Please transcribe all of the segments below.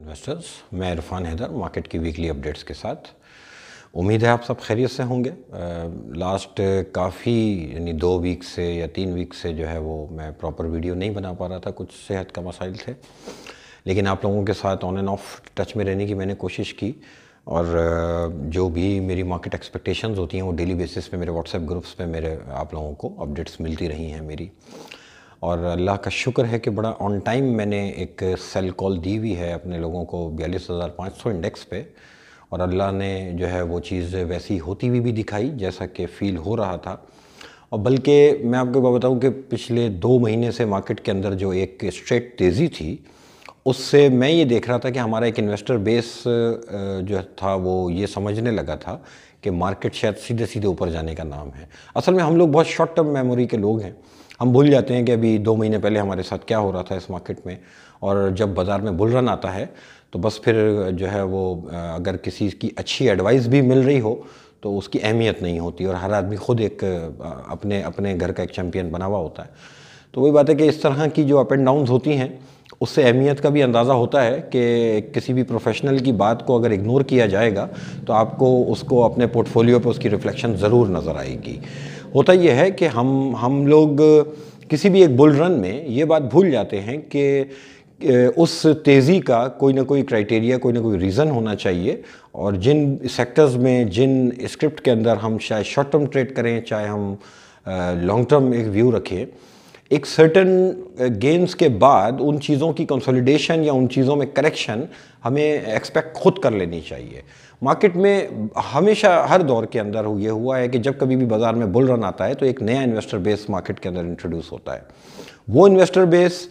investors मैं Irfan Haider market की weekly updates के साथ उम्मीद है आप सब खैरियत से होंगे लास्ट काफ़ी यानी दो वीक से या तीन वीक से जो है वो मैं प्रॉपर वीडियो नहीं बना पा रहा था कुछ सेहत का मसाइल थे लेकिन आप लोगों के साथ ऑन एंड ऑफ टच में रहने की मैंने कोशिश की और जो भी मेरी मार्केट एक्सपेक्टेशंस होती हैं वो डेली बेसिस पे मेरे व्हाट्सएप ग्रुप्स पे मेरे आप लोगों को अपडेट्स मिलती रही हैं मेरी और अल्लाह का शुक्र है कि बड़ा ऑन टाइम मैंने एक सेल कॉल दी हुई है अपने लोगों को बयालीस हज़ार पाँच सौ इंडेक्स पे और अल्लाह ने जो है वो चीज़ वैसी होती हुई भी, भी दिखाई जैसा कि फ़ील हो रहा था और बल्कि मैं आपको बताऊं कि पिछले दो महीने से मार्केट के अंदर जो एक स्ट्रेट तेज़ी थी उससे मैं ये देख रहा था कि हमारा एक इन्वेस्टर बेस जो था वो ये समझने लगा था कि मार्केट शायद सीधे सीधे ऊपर जाने का नाम है असल में हम लोग बहुत शॉर्ट टर्म मेमोरी के लोग हैं हम भूल जाते हैं कि अभी दो महीने पहले हमारे साथ क्या हो रहा था इस मार्केट में और जब बाज़ार में बुल रन आता है तो बस फिर जो है वो अगर किसी की अच्छी एडवाइस भी मिल रही हो तो उसकी अहमियत नहीं होती और हर आदमी ख़ुद एक अपने अपने घर का एक चैम्पियन बना हुआ होता है तो वही बात है कि इस तरह की जो अप एंड डाउन होती हैं उससे अहमियत का भी अंदाज़ा होता है कि किसी भी प्रोफेशनल की बात को अगर इग्नोर किया जाएगा तो आपको उसको अपने पोर्टफोलियो पर उसकी रिफ्लेक्शन ज़रूर नज़र आएगी होता यह है कि हम हम लोग किसी भी एक बुल रन में ये बात भूल जाते हैं कि उस तेज़ी का कोई ना कोई क्राइटेरिया कोई ना कोई रीज़न होना चाहिए और जिन सेक्टर्स में जिन स्क्रिप्ट के अंदर हम चाहे शॉर्ट टर्म ट्रेड करें चाहे हम लॉन्ग टर्म एक व्यू रखें एक सर्टन गेम्स के बाद उन चीज़ों की कंसोलिडेशन या उन चीज़ों में करेक्शन हमें एक्सपेक्ट खुद कर लेनी चाहिए मार्केट में हमेशा हर दौर के अंदर ये हुआ है कि जब कभी भी बाज़ार में बुल रन आता है तो एक नया इन्वेस्टर बेस मार्केट के अंदर इंट्रोड्यूस होता है वो इन्वेस्टर बेस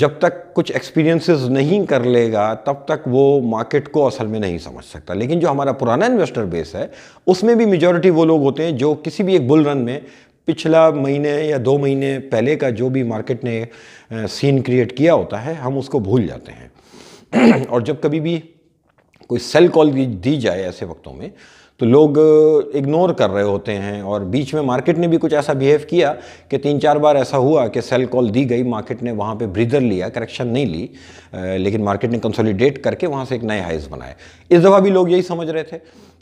जब तक कुछ एक्सपीरियंसेस नहीं कर लेगा तब तक वो मार्केट को असल में नहीं समझ सकता लेकिन जो हमारा पुराना इन्वेस्टर बेस है उसमें भी मेजॉरिटी वो लोग होते हैं जो किसी भी एक बुल रन में पिछला महीने या दो महीने पहले का जो भी मार्केट ने सीन क्रिएट किया होता है हम उसको भूल जाते हैं और जब कभी भी कोई सेल कॉल दी जाए ऐसे वक्तों में तो लोग इग्नोर कर रहे होते हैं और बीच में मार्केट ने भी कुछ ऐसा बिहेव किया कि तीन चार बार ऐसा हुआ कि सेल कॉल दी गई मार्केट ने वहाँ पे ब्रीदर लिया करेक्शन नहीं ली लेकिन मार्केट ने कंसोलिडेट करके वहाँ से एक नए हाइज बनाए इस दफ़ा भी लोग यही समझ रहे थे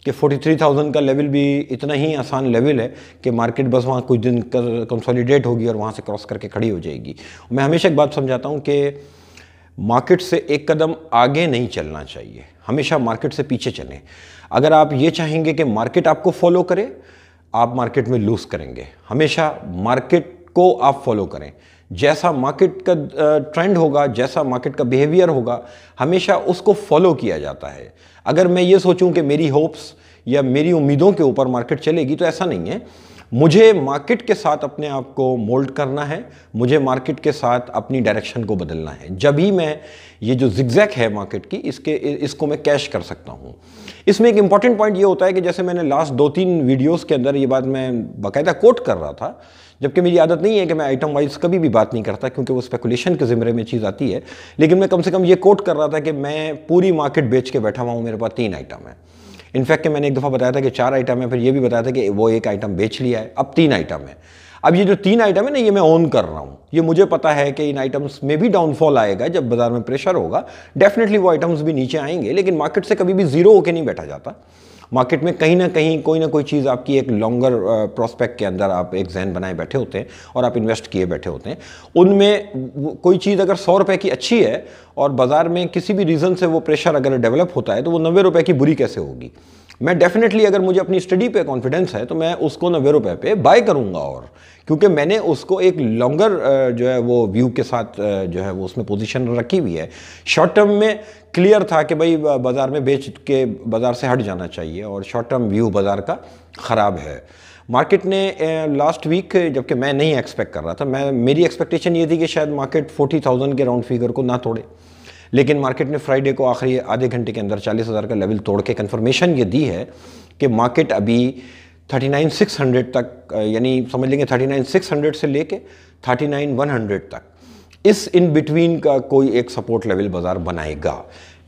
कि 43,000 का लेवल भी इतना ही आसान लेवल है कि मार्केट बस वहाँ कुछ दिन कंसोलिडेट होगी और वहाँ से क्रॉस करके खड़ी हो जाएगी मैं हमेशा एक बात समझाता हूँ कि मार्केट से एक कदम आगे नहीं चलना चाहिए हमेशा मार्केट से पीछे चलें अगर आप ये चाहेंगे कि मार्केट आपको फॉलो करे आप मार्केट में लूज़ करेंगे हमेशा मार्केट को आप फॉलो करें जैसा मार्केट का ट्रेंड होगा जैसा मार्केट का बिहेवियर होगा हमेशा उसको फॉलो किया जाता है अगर मैं ये सोचूं कि मेरी होप्स या मेरी उम्मीदों के ऊपर मार्केट चलेगी तो ऐसा नहीं है मुझे मार्केट के साथ अपने आप को मोल्ड करना है मुझे मार्केट के साथ अपनी डायरेक्शन को बदलना है जब ही मैं ये जो जिग्जैक है मार्केट की इसके इसको मैं कैश कर सकता हूँ इसमें एक इंपॉर्टेंट पॉइंट ये होता है कि जैसे मैंने लास्ट दो तीन वीडियोस के अंदर ये बात मैं बाकायदा कोट कर रहा था जबकि मेरी आदत नहीं है कि मैं आइटम वाइज कभी भी बात नहीं करता क्योंकि वो स्पेकुलेशन के ज़िमरे में चीज़ आती है लेकिन मैं कम से कम ये कोट कर रहा था कि मैं पूरी मार्केट बेच के बैठा हुआ हूँ मेरे पास तीन आइटम है इनफैक्ट मैंने एक दफ़ा बताया था कि चार आइटम है फिर ये भी बताया था कि वो एक आइटम बेच लिया है अब तीन आइटम है अब ये जो तीन आइटम है ना ये मैं ऑन कर रहा हूँ ये मुझे पता है कि इन आइटम्स में भी डाउनफॉल आएगा जब बाजार में प्रेशर होगा डेफिनेटली वो आइटम्स भी नीचे आएंगे लेकिन मार्केट से कभी भी जीरो होकर नहीं बैठा जाता मार्केट में कहीं ना कहीं कोई ना कोई चीज़ आपकी एक लॉन्गर प्रोस्पेक्ट uh, के अंदर आप एक जहन बनाए बैठे होते हैं और आप इन्वेस्ट किए बैठे होते हैं उनमें कोई चीज़ अगर सौ रुपये की अच्छी है और बाज़ार में किसी भी रीज़न से वो प्रेशर अगर डेवलप होता है तो वो नब्बे रुपये की बुरी कैसे होगी मैं डेफिनेटली अगर मुझे अपनी स्टडी पे कॉन्फिडेंस है तो मैं उसको नब्बे रुपये पे बाय करूंगा और क्योंकि मैंने उसको एक लॉन्गर जो है वो व्यू के साथ जो है वो उसमें पोजीशन रखी हुई है शॉर्ट टर्म में क्लियर था कि भाई बाज़ार में बेच के बाज़ार से हट जाना चाहिए और शॉर्ट टर्म व्यू बाज़ार का ख़राब है मार्केट ने लास्ट वीक जबकि मैं नहीं एक्सपेक्ट कर रहा था मैं मेरी एक्सपेक्टेशन ये थी कि शायद मार्केट फोर्टी के राउंड फिगर को ना तोड़े लेकिन मार्केट ने फ्राइडे को आखिरी आधे घंटे के अंदर चालीस का लेवल तोड़ के कन्फर्मेशन ये दी है कि मार्केट अभी 39,600 तक यानी समझ लेंगे 39,600 से लेके 39,100 तक इस इन बिटवीन का कोई एक सपोर्ट लेवल बाज़ार बनाएगा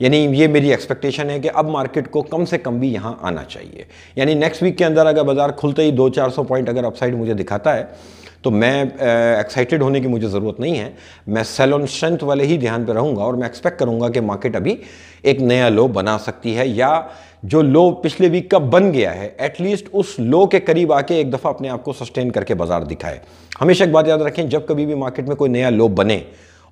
यानी ये मेरी एक्सपेक्टेशन है कि अब मार्केट को कम से कम भी यहाँ आना चाहिए यानी नेक्स्ट वीक के अंदर अगर बाजार खुलते ही दो चार सौ पॉइंट अगर अपसाइड मुझे दिखाता है तो मैं एक्साइटेड होने की मुझे ज़रूरत नहीं है मैं सेल ऑन स्ट्रेंथ वाले ही ध्यान पे रहूँगा और मैं एक्सपेक्ट करूँगा कि मार्केट अभी एक नया लो बना सकती है या जो लो पिछले वीक का बन गया है एटलीस्ट उस लो के करीब आके एक दफ़ा अपने आप को सस्टेन करके बाजार दिखाए हमेशा एक बात याद रखें जब कभी भी मार्केट में कोई नया लो बने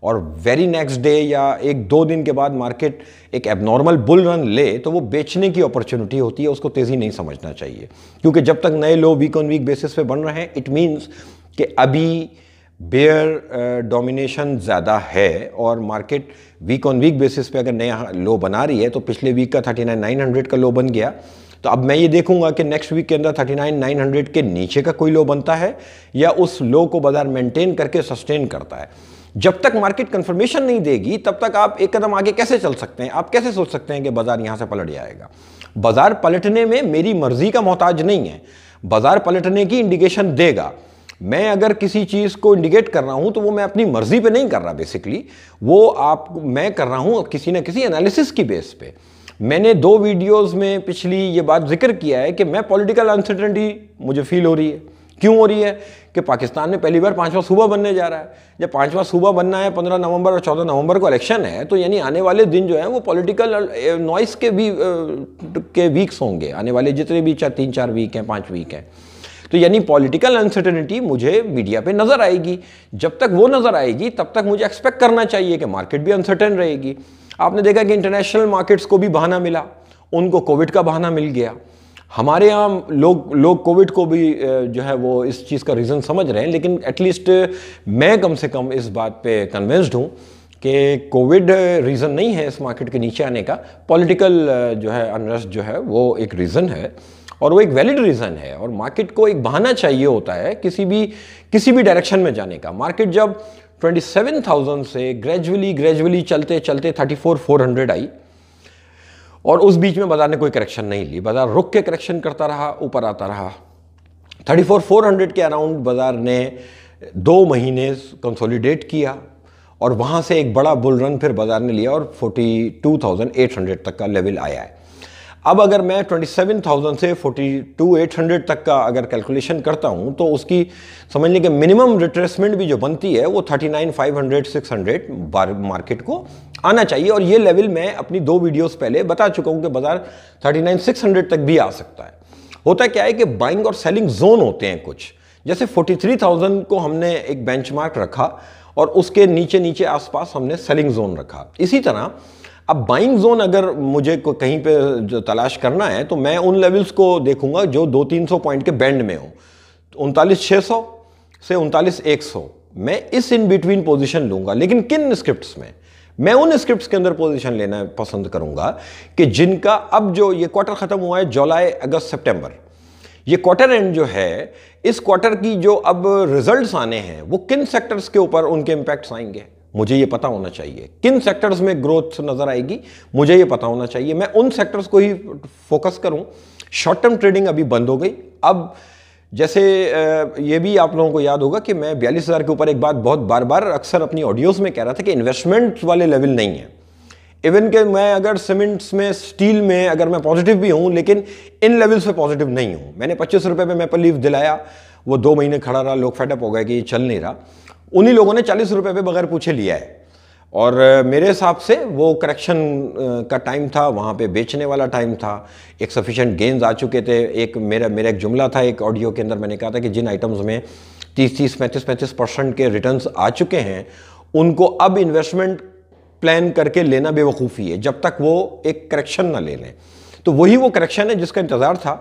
और वेरी नेक्स्ट डे या एक दो दिन के बाद मार्केट एक एबनॉर्मल बुल रन ले तो वो बेचने की अपॉर्चुनिटी होती है उसको तेज़ी नहीं समझना चाहिए क्योंकि जब तक नए low week on week basis पे बन रहे हैं इट मीन्स कि अभी बेयर डोमिनेशन ज़्यादा है और market week on week basis पे अगर नया लो बना रही है तो पिछले वीक का थर्टी नाइन नाइन हंड्रेड का लो बन गया तो अब मैं ये देखूंगा कि नेक्स्ट वीक के अंदर थर्टी नाइन नाइन हंड्रेड के नीचे का कोई लो बनता है या उस लो को बाजार मेंटेन करके सस्टेन करता है जब तक मार्केट कंफर्मेशन नहीं देगी तब तक आप एक कदम आगे कैसे चल सकते हैं आप कैसे सोच सकते हैं कि बाजार यहां से पलट जाएगा बाजार पलटने में मेरी मर्जी का मोहताज नहीं है बाजार पलटने की इंडिकेशन देगा मैं अगर किसी चीज़ को इंडिकेट कर रहा हूं तो वो मैं अपनी मर्जी पे नहीं कर रहा बेसिकली वो आप मैं कर रहा हूं किसी ना किसी एनालिसिस की बेस पे मैंने दो वीडियोस में पिछली ये बात जिक्र किया है कि मैं पॉलिटिकल अनसर्टेंटी मुझे फील हो रही है क्यों हो रही है कि पाकिस्तान में पहली बार पांचवा सूबा बनने जा रहा है जब पांचवा सूबा बनना है पंद्रह नवंबर और चौदह नवंबर को इलेक्शन है तो यानी आने वाले दिन जो है वो पॉलिटिकल नॉइस के भी के वीक्स होंगे आने वाले जितने भी चार तीन चार वीक हैं पाँच वीक हैं तो यानी पॉलिटिकल अनसर्टेनिटी मुझे मीडिया पे नज़र आएगी जब तक वो नज़र आएगी तब तक मुझे एक्सपेक्ट करना चाहिए कि मार्केट भी अनसर्टेन रहेगी आपने देखा कि इंटरनेशनल मार्केट्स को भी बहाना मिला उनको कोविड का बहाना मिल गया हमारे यहाँ लोग लोग कोविड को भी जो है वो इस चीज़ का रीज़न समझ रहे हैं लेकिन एटलीस्ट मैं कम से कम इस बात पे कन्विंस्ड हूँ कि कोविड रीज़न नहीं है इस मार्केट के नीचे आने का पॉलिटिकल जो है अनरस्ट जो है वो एक रीज़न है और वो एक वैलिड रीज़न है और मार्केट को एक बहाना चाहिए होता है किसी भी किसी भी डायरेक्शन में जाने का मार्केट जब 27,000 से ग्रेजुअली ग्रेजुअली चलते चलते 34,400 आई और उस बीच में बाजार ने कोई करेक्शन नहीं ली बाजार रुक के करेक्शन करता रहा ऊपर आता रहा थर्टी फोर फोर हंड्रेड के अराउंड बाजार ने दो महीने कंसोलिडेट किया और वहाँ से एक बड़ा बुल रन फिर बाजार ने लिया और forty two thousand eight hundred तक का लेवल आया है अब अगर मैं 27,000 से 42,800 तक का अगर कैलकुलेशन करता हूँ तो उसकी समझ लें कि मिनिमम रिट्रेसमेंट भी जो बनती है वो 39,500 600 मार्केट को आना चाहिए और ये लेवल मैं अपनी दो वीडियोस पहले बता चुका हूँ कि बाज़ार 39,600 तक भी आ सकता है होता क्या है कि बाइंग और सेलिंग जोन होते हैं कुछ जैसे फोर्टी को हमने एक बेंच रखा और उसके नीचे नीचे आसपास हमने सेलिंग जोन रखा इसी तरह अब बाइंग जोन अगर मुझे कहीं पे जो तलाश करना है तो मैं उन लेवल्स को देखूंगा जो दो तीन सौ पॉइंट के बैंड में हो उनतालीस छः सौ से उनतालीस एक सौ मैं इस इन बिटवीन पोजीशन लूंगा लेकिन किन स्क्रिप्ट्स में मैं उन स्क्रिप्ट्स के अंदर पोजीशन लेना पसंद करूंगा कि जिनका अब जो ये क्वार्टर ख़त्म हुआ है जुलाई अगस्त सितंबर ये क्वार्टर एंड जो है इस क्वार्टर की जो अब रिजल्ट्स आने हैं वो किन सेक्टर्स के ऊपर उनके इम्पैक्ट्स आएंगे मुझे ये पता होना चाहिए किन सेक्टर्स में ग्रोथ नज़र आएगी मुझे ये पता होना चाहिए मैं उन सेक्टर्स को ही फोकस करूं शॉर्ट टर्म ट्रेडिंग अभी बंद हो गई अब जैसे ये भी आप लोगों को याद होगा कि मैं बयालीस हज़ार के ऊपर एक बात बहुत बार बार अक्सर अपनी ऑडियोज़ में कह रहा था कि इन्वेस्टमेंट वाले लेवल नहीं है इवन के मैं अगर सीमेंट्स में स्टील में अगर मैं पॉजिटिव भी हूं लेकिन इन लेवल्स पे पॉजिटिव नहीं हूं मैंने पच्चीस रुपये में मैं लीव दिलाया वो दो महीने खड़ा रहा लोग फैटअप हो गए कि ये चल नहीं रहा उन्हीं लोगों ने चालीस रुपये पे बगैर पूछे लिया है और मेरे हिसाब से वो करेक्शन का टाइम था वहाँ पे बेचने वाला टाइम था एक सफिशेंट गेंस आ चुके थे एक मेरा मेरा एक जुमला था एक ऑडियो के अंदर मैंने कहा था कि जिन आइटम्स में तीस तीस पैंतीस पैंतीस परसेंट के रिटर्न आ चुके हैं उनको अब इन्वेस्टमेंट प्लान करके लेना बेवकूफ़ी है जब तक वो एक करेक्शन ना ले लें तो वही वो करेक्शन है जिसका इंतज़ार था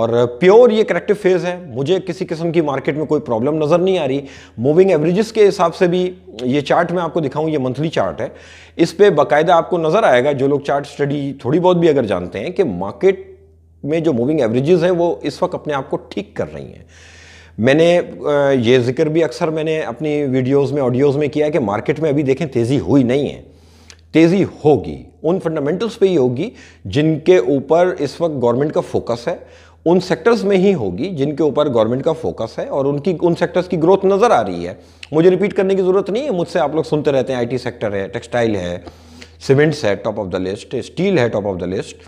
और प्योर ये करेक्टिव फेज़ है मुझे किसी किस्म की मार्केट में कोई प्रॉब्लम नज़र नहीं आ रही मूविंग एवरेजेस के हिसाब से भी ये चार्ट मैं आपको दिखाऊं ये मंथली चार्ट है इस पर बाकायदा आपको नज़र आएगा जो लोग चार्ट स्टडी थोड़ी बहुत भी अगर जानते हैं कि मार्केट में जो मूविंग एवरेजेस हैं वो इस वक्त अपने आप को ठीक कर रही हैं मैंने ये जिक्र भी अक्सर मैंने अपनी वीडियोस में ऑडियोस में किया है कि मार्केट में अभी देखें तेज़ी हुई नहीं है तेज़ी होगी उन फंडामेंटल्स पे ही होगी जिनके ऊपर इस वक्त गवर्नमेंट का फोकस है उन सेक्टर्स में ही होगी जिनके ऊपर गवर्नमेंट का फोकस है और उनकी उन सेक्टर्स की ग्रोथ नज़र आ रही है मुझे रिपीट करने की ज़रूरत नहीं है मुझसे आप लोग सुनते रहते हैं आईटी सेक्टर है टेक्सटाइल है सीमेंट्स है top of the list steel है टॉप ऑफ द लिस्ट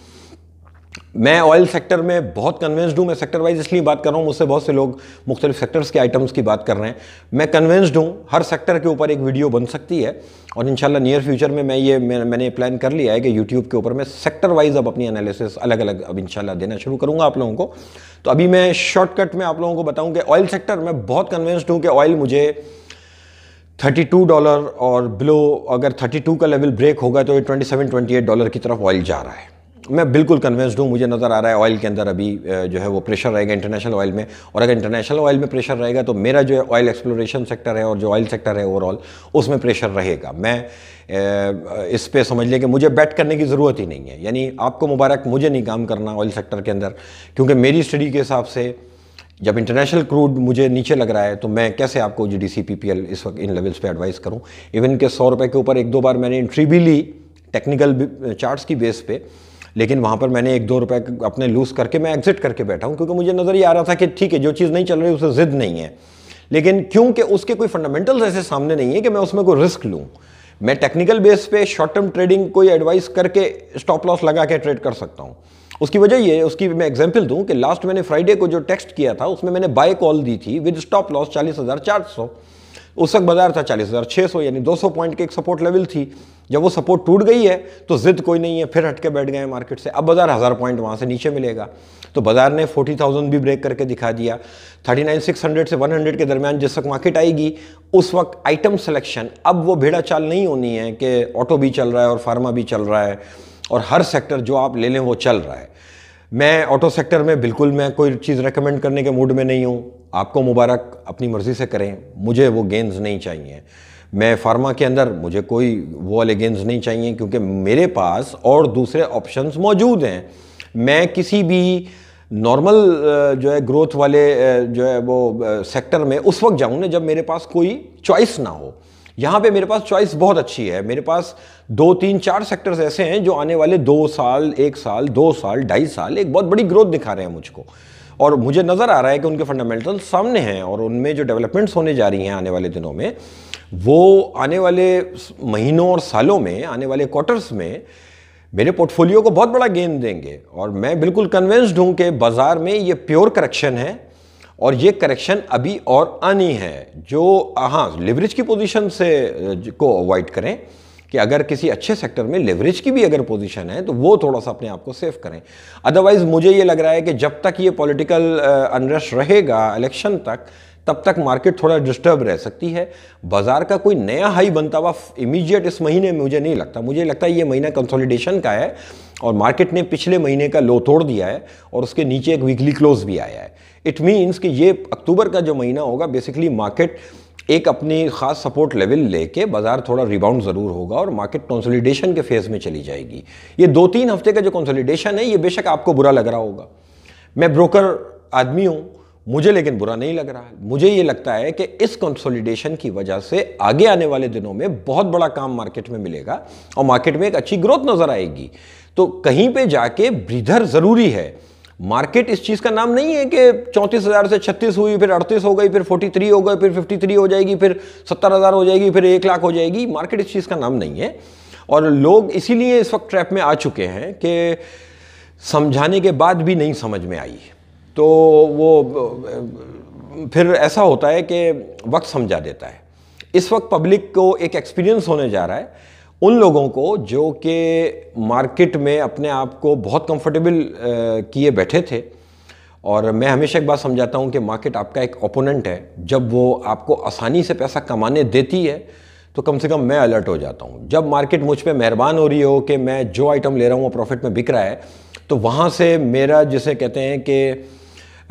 मैं ऑयल सेक्टर में बहुत कन्विंस्ड हूँ मैं सेक्टर वाइज इसलिए बात कर रहा हूँ मुझसे बहुत से लोग मुख्तलिफ सेक्टर्स के आइटम्स की बात कर रहे हैं मैं कन्विंस्ड हूँ हर सेक्टर के ऊपर एक वीडियो बन सकती है और इंशाल्लाह नियर फ्यूचर में मैं ये मैं, मैंने प्लान कर लिया है कि यूट्यूब के ऊपर मैं सेक्टर वाइज अब अपनी एनालिसिस अलग अलग अब शाला देना शुरू करूँगा आप लोगों को तो अभी मैं शॉर्टकट में आप लोगों को बताऊँ कि ऑयल सेक्टर मैं बहुत कन्विंस्ड हूँ कि ऑयल मुझे 32 डॉलर और बिलो अगर 32 का लेवल ब्रेक होगा तो ये 27 28 डॉलर की तरफ ऑयल जा रहा है मैं बिल्कुल कन्विंस्ड हूँ मुझे नज़र आ रहा है ऑयल के अंदर अभी जो है वो प्रेशर रहेगा इंटरनेशनल ऑयल में और अगर इंटरनेशनल ऑयल में प्रेशर रहेगा तो मेरा जो है ऑयल एक्सप्लोरेशन सेक्टर है और जो ऑयल सेक्टर है ओवरऑल उसमें प्रेशर रहेगा मैं इस पर समझ लें कि मुझे बैट करने की ज़रूरत ही नहीं है यानी आपको मुबारक मुझे नहीं काम करना ऑयल सेक्टर के अंदर क्योंकि मेरी स्टडी के हिसाब से जब इंटरनेशनल क्रूड मुझे नीचे लग रहा है तो मैं कैसे आपको G D C P P L इस वक्त इन लेवल्स पर एडवाइस करूँ इवन के सौ रुपए के ऊपर एक दो बार मैंने इंट्री भी ली टेक्निकल चार्ट्स की बेस पर लेकिन वहाँ पर मैंने एक दो रुपए अपने लूज़ करके मैं एग्ज़िट करके बैठा हूँ क्योंकि मुझे नज़र ही आ रहा था कि ठीक है जो चीज़ नहीं चल रही उसे ज़िद नहीं है लेकिन क्योंकि उसके कोई फंडामेंटल्स ऐसे सामने नहीं है कि मैं उसमें कोई रिस्क लूँ मैं टेक्निकल बेस पे शॉर्ट टर्म ट्रेडिंग कोई एडवाइस करके स्टॉप लॉस लगा के ट्रेड कर सकता हूँ उसकी वजह ये उसकी मैं एग्जाम्पल दूँ कि लास्ट मैंने फ्राइडे को जो टेक्स्ट किया था उसमें मैंने बाय कॉल दी थी विद स्टॉप लॉस चालीस हज़ार चार सौ उस वक्त बाजार था चालीस हज़ार छः सौ यानी दो सौ पॉइंट की एक सपोर्ट लेवल थी जब वो सपोर्ट टूट गई है तो ज़िद कोई नहीं है फिर हटके बैठ गए मार्केट से अब बाजार हज़ार पॉइंट वहाँ से नीचे मिलेगा तो बाजार ने फोर्टी थाउजेंड भी ब्रेक करके दिखा दिया थर्टी नाइन सिक्स हंड्रेड से वन हंड्रेड के दरमियान जिस वक्त मार्केट आएगी उस वक्त आइटम सिलेक्शन अब वो भेड़ा चाल नहीं होनी है कि ऑटो भी चल रहा है और फार्मा भी चल रहा है और हर सेक्टर जो आप ले लें वो चल रहा है मैं ऑटो सेक्टर में बिल्कुल मैं कोई चीज़ रेकमेंड करने के मूड में नहीं हूँ आपको मुबारक अपनी मर्ज़ी से करें मुझे वो गेंद्स नहीं चाहिए मैं फार्मा के अंदर मुझे कोई वो वाले गेंद्स नहीं चाहिए क्योंकि मेरे पास और दूसरे ऑप्शंस मौजूद हैं मैं किसी भी नॉर्मल जो है ग्रोथ वाले जो है वो सेक्टर में उस वक्त जाऊँ ना जब मेरे पास कोई चॉइस ना हो यहाँ पे मेरे पास चॉइस बहुत अच्छी है मेरे पास दो तीन चार सेक्टर्स ऐसे हैं जो आने वाले दो साल एक साल दो साल ढाई साल एक बहुत बड़ी ग्रोथ दिखा रहे हैं मुझको और मुझे नज़र आ रहा है कि उनके फंडामेंटल सामने हैं और उनमें जो डेवलपमेंट्स होने जा रही हैं आने वाले दिनों में वो आने वाले महीनों और सालों में आने वाले क्वार्टर्स में मेरे पोर्टफोलियो को बहुत बड़ा गेन देंगे और मैं बिल्कुल कन्विंस्ड हूँ कि बाज़ार में ये प्योर करेक्शन है और ये करेक्शन अभी और आनी है जो हाँ लेवरेज की पोजीशन से को अवॉइड करें कि अगर किसी अच्छे सेक्टर में लेवरेज की भी अगर पोजीशन है तो वो थोड़ा सा अपने आप को सेफ करें अदरवाइज मुझे ये लग रहा है कि जब तक ये पॉलिटिकल अनरेस्ट रहेगा इलेक्शन तक तब तक मार्केट थोड़ा डिस्टर्ब रह सकती है बाजार का कोई नया हाई बनता हुआ इमीडिएट इस महीने में मुझे नहीं लगता मुझे लगता है ये महीना कंसोलिडेशन का है और मार्केट ने पिछले महीने का लो तोड़ दिया है और उसके नीचे एक वीकली क्लोज भी आया है इट मीन्स कि ये अक्टूबर का जो महीना होगा बेसिकली मार्केट एक अपनी खास सपोर्ट लेवल लेके बाजार थोड़ा रिबाउंड ज़रूर होगा और मार्केट कंसोलिडेशन के फेज़ में चली जाएगी ये दो तीन हफ्ते का जो कंसोलिडेशन है ये बेशक आपको बुरा लग रहा होगा मैं ब्रोकर आदमी हूँ मुझे लेकिन बुरा नहीं लग रहा है मुझे ये लगता है कि इस कंसोलिडेशन की वजह से आगे आने वाले दिनों में बहुत बड़ा काम मार्केट में मिलेगा और मार्केट में एक अच्छी ग्रोथ नज़र आएगी तो कहीं पे जाके ब्रीधर ज़रूरी है मार्केट इस चीज़ का नाम नहीं है कि चौंतीस हज़ार से छत्तीस हुई फिर अड़तीस हो गई फिर फोर्टी थ्री हो गई फिर फिफ्टी थ्री हो जाएगी फिर सत्तर हज़ार हो जाएगी फिर एक लाख हो जाएगी मार्केट इस चीज़ का नाम नहीं है और लोग इसीलिए इस वक्त ट्रैप में आ चुके हैं कि समझाने के बाद भी नहीं समझ में आई तो वो फिर ऐसा होता है कि वक्त समझा देता है इस वक्त पब्लिक को एक एक्सपीरियंस होने जा रहा है उन लोगों को जो कि मार्केट में अपने आप को बहुत कंफर्टेबल किए बैठे थे और मैं हमेशा एक बात समझाता हूँ कि मार्केट आपका एक ओपोनेंट है जब वो आपको आसानी से पैसा कमाने देती है तो कम से कम मैं अलर्ट हो जाता हूँ जब मार्केट मुझ पर मेहरबान हो रही हो कि मैं जो आइटम ले रहा हूँ वो प्रॉफिट में बिक रहा है तो वहाँ से मेरा जिसे कहते हैं कि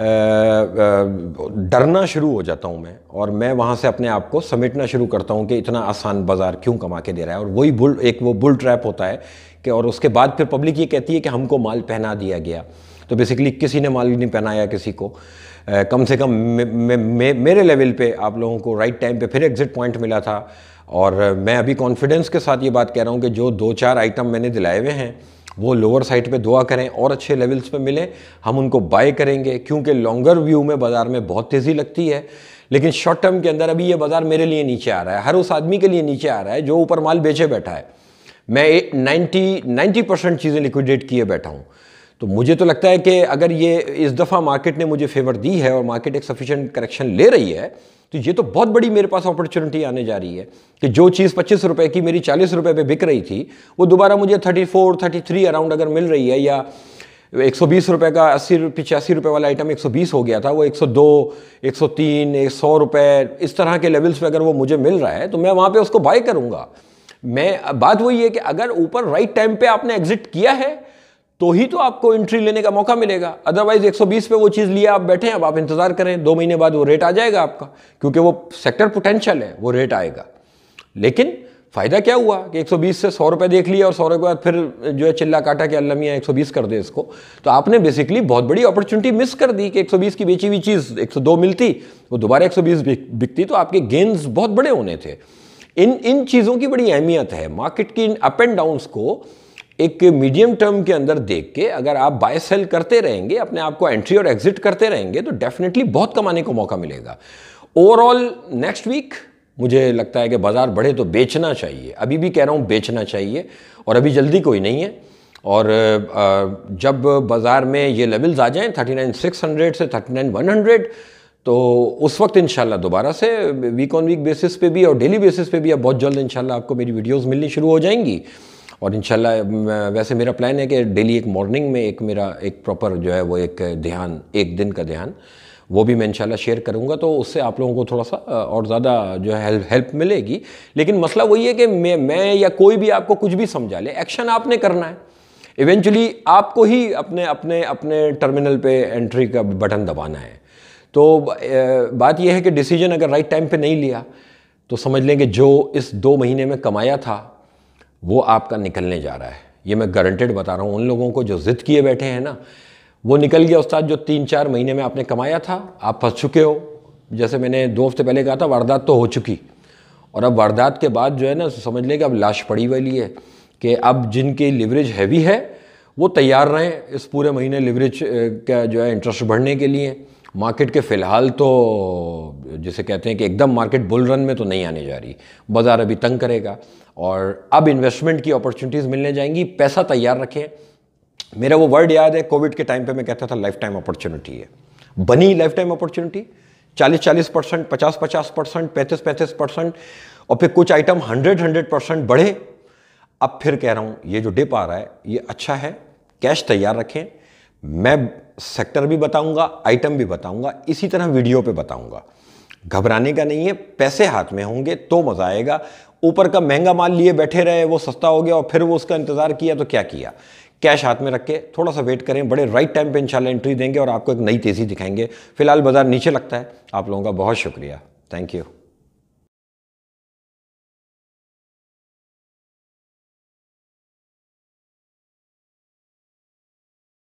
डरना शुरू हो जाता हूँ मैं और मैं वहाँ से अपने आप को समेटना शुरू करता हूँ कि इतना आसान बाज़ार क्यों कमा के दे रहा है और वही बुल एक वो बुल ट्रैप होता है कि और उसके बाद फिर पब्लिक ये कहती है कि हमको माल पहना दिया गया तो बेसिकली किसी ने माल नहीं पहनाया किसी को आ, कम से कम मे, मे, मे, मेरे लेवल पे आप लोगों को राइट टाइम पे फिर एग्ज़िट पॉइंट मिला था और मैं अभी कॉन्फिडेंस के साथ ये बात कह रहा हूँ कि जो दो चार आइटम मैंने दिलाए हुए हैं वो लोअर साइड पे दुआ करें और अच्छे लेवल्स पे मिलें हम उनको बाय करेंगे क्योंकि लॉन्गर व्यू में बाज़ार में बहुत तेज़ी लगती है लेकिन शॉर्ट टर्म के अंदर अभी ये बाज़ार मेरे लिए नीचे आ रहा है हर उस आदमी के लिए नीचे आ रहा है जो ऊपर माल बेचे बैठा है मैं नाइन्टी नाइन्टी परसेंट चीज़ें लिक्विडेट किए बैठा हूँ तो मुझे तो लगता है कि अगर ये इस दफ़ा मार्केट ने मुझे फेवर दी है और मार्केट एक सफिशेंट करेक्शन ले रही है तो ये तो बहुत बड़ी मेरे पास अपॉर्चुनिटी आने जा रही है कि जो चीज़ पच्चीस रुपए की मेरी चालीस रुपए पे बिक रही थी वो दोबारा मुझे thirty four thirty three around अगर मिल रही है या एक सौ बीस रुपये का अस्सी पिचासी रुपये वाला आइटम एक सौ बीस हो गया था वो एक सौ दो एक सौ तीन एक सौ रुपये इस तरह के लेवल्स पे अगर वो मुझे मिल रहा है तो मैं वहाँ पे उसको बाय करूँगा मैं बात वही है कि अगर ऊपर राइट टाइम पे आपने एग्जिट किया है तो ही तो आपको एंट्री लेने का मौका मिलेगा अदरवाइज 120 पे वो चीज़ लिए आप बैठे हैं अब आप इंतज़ार करें दो महीने बाद वो रेट आ जाएगा आपका क्योंकि वो सेक्टर पोटेंशियल है वो रेट आएगा लेकिन फ़ायदा क्या हुआ कि 120 से सौ रुपये देख लिया और सौ रुपये बाद फिर जो है चिल्ला काटा के अल्लाह मियाँ 120 कर दे इसको तो आपने बेसिकली बहुत बड़ी अपॉर्चुनिटी मिस कर दी कि 120 की बेची हुई चीज़ 102 मिलती वो दोबारा 120 बिकती तो आपके गेंस बहुत बड़े होने थे इन इन चीज़ों की बड़ी अहमियत है मार्केट की अप एंड डाउन को एक मीडियम टर्म के अंदर देख के अगर आप बाय सेल करते रहेंगे अपने आप को एंट्री और एग्जिट करते रहेंगे तो डेफिनेटली बहुत कमाने को मौका मिलेगा ओवरऑल नेक्स्ट वीक मुझे लगता है कि बाज़ार बढ़े तो बेचना चाहिए अभी भी कह रहा हूँ बेचना चाहिए और अभी जल्दी कोई नहीं है और जब बाज़ार में ये लेवल्स आ जाएँ थर्टी नाइन सिक्स हंड्रेड से थर्टी नाइन वन हंड्रेड तो उस वक्त इन दोबारा से वीक ऑन वीक बेसिस पे भी और डेली बेसिस पे भी अब बहुत जल्द इन आपको मेरी वीडियोस मिलनी शुरू हो जाएंगी और इन वैसे मेरा प्लान है कि डेली एक मॉर्निंग में एक मेरा एक प्रॉपर जो है वो एक ध्यान एक दिन का ध्यान वो भी मैं इंशाल्लाह शेयर करूँगा तो उससे आप लोगों को थोड़ा सा और ज़्यादा जो है हेल्प हेल्प मिलेगी लेकिन मसला वही है कि मैं मैं या कोई भी आपको कुछ भी समझा ले एक्शन आपने करना है इवेंचुअली आपको ही अपने अपने अपने टर्मिनल पे एंट्री का बटन दबाना है तो बात यह है कि डिसीजन अगर राइट टाइम पर नहीं लिया तो समझ लें कि जो इस दो महीने में कमाया था वो आपका निकलने जा रहा है ये मैं गारंटेड बता रहा हूँ उन लोगों को जो ज़िद किए बैठे हैं ना वो निकल गया उस्ताद जो तीन चार महीने में आपने कमाया था आप फंस चुके हो जैसे मैंने दो हफ्ते पहले कहा था वारदात तो हो चुकी और अब वारदात के बाद जो है ना समझ लें कि अब लाश पड़ी वाली है कि अब जिनकी लिवरेज हैवी है वो तैयार रहें इस पूरे महीने लिवरेज का जो है इंटरेस्ट बढ़ने के लिए मार्केट के फ़िलहाल तो जिसे कहते हैं कि एकदम मार्केट बुल रन में तो नहीं आने जा रही बाज़ार अभी तंग करेगा और अब इन्वेस्टमेंट की अपॉर्चुनिटीज़ मिलने जाएंगी पैसा तैयार रखें मेरा वो वर्ड याद है कोविड के टाइम पे मैं कहता था लाइफ टाइम अपॉर्चुनिटी है बनी लाइफ टाइम अपॉर्चुनिटी चालीस चालीस परसेंट पचास पचास परसेंट पैंतीस पैंतीस परसेंट और फिर कुछ आइटम हंड्रेड हंड्रेड परसेंट बढ़े अब फिर कह रहा हूँ ये जो डिप आ रहा है ये अच्छा है कैश तैयार रखें मैं सेक्टर भी बताऊंगा आइटम भी बताऊंगा इसी तरह वीडियो पे बताऊंगा घबराने का नहीं है पैसे हाथ में होंगे तो मज़ा आएगा ऊपर का महंगा माल लिए बैठे रहे वो सस्ता हो गया और फिर वो उसका इंतज़ार किया तो क्या किया कैश हाथ में रख के थोड़ा सा वेट करें बड़े राइट टाइम पे इंशाल्लाह एंट्री देंगे और आपको एक नई तेज़ी दिखाएंगे फिलहाल बाज़ार नीचे लगता है आप लोगों का बहुत शुक्रिया थैंक यू